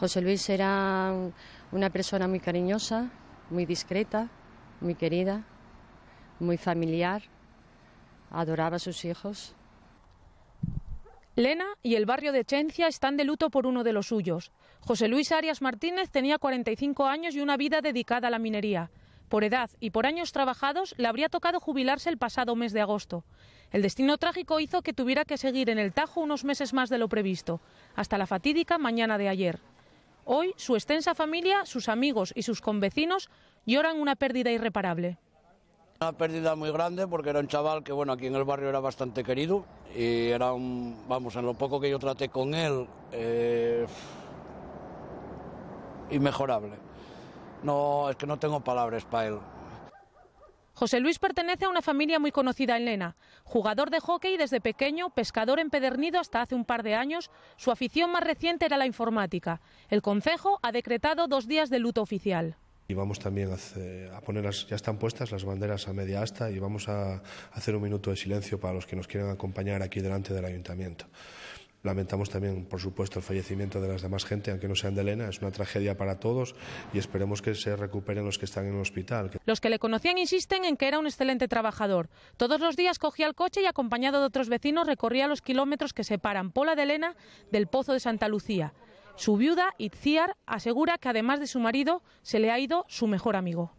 José Luis era una persona muy cariñosa, muy discreta, muy querida, muy familiar, adoraba a sus hijos. Lena y el barrio de Chencia están de luto por uno de los suyos. José Luis Arias Martínez tenía 45 años y una vida dedicada a la minería. Por edad y por años trabajados le habría tocado jubilarse el pasado mes de agosto. El destino trágico hizo que tuviera que seguir en el Tajo unos meses más de lo previsto, hasta la fatídica mañana de ayer. Hoy su extensa familia, sus amigos y sus convecinos lloran una pérdida irreparable. Una pérdida muy grande porque era un chaval que bueno aquí en el barrio era bastante querido y era un vamos en lo poco que yo traté con él eh, inmejorable. No es que no tengo palabras para él. José Luis pertenece a una familia muy conocida en Lena. Jugador de hockey desde pequeño, pescador empedernido hasta hace un par de años, su afición más reciente era la informática. El Concejo ha decretado dos días de luto oficial. Y vamos también a, poner ya están puestas las banderas a media asta y vamos a hacer un minuto de silencio para los que nos quieran acompañar aquí delante del ayuntamiento. Lamentamos también, por supuesto, el fallecimiento de las demás gente, aunque no sean de Elena. Es una tragedia para todos y esperemos que se recuperen los que están en el hospital. Los que le conocían insisten en que era un excelente trabajador. Todos los días cogía el coche y, acompañado de otros vecinos, recorría los kilómetros que separan Pola de Elena del Pozo de Santa Lucía. Su viuda, Itziar, asegura que además de su marido, se le ha ido su mejor amigo.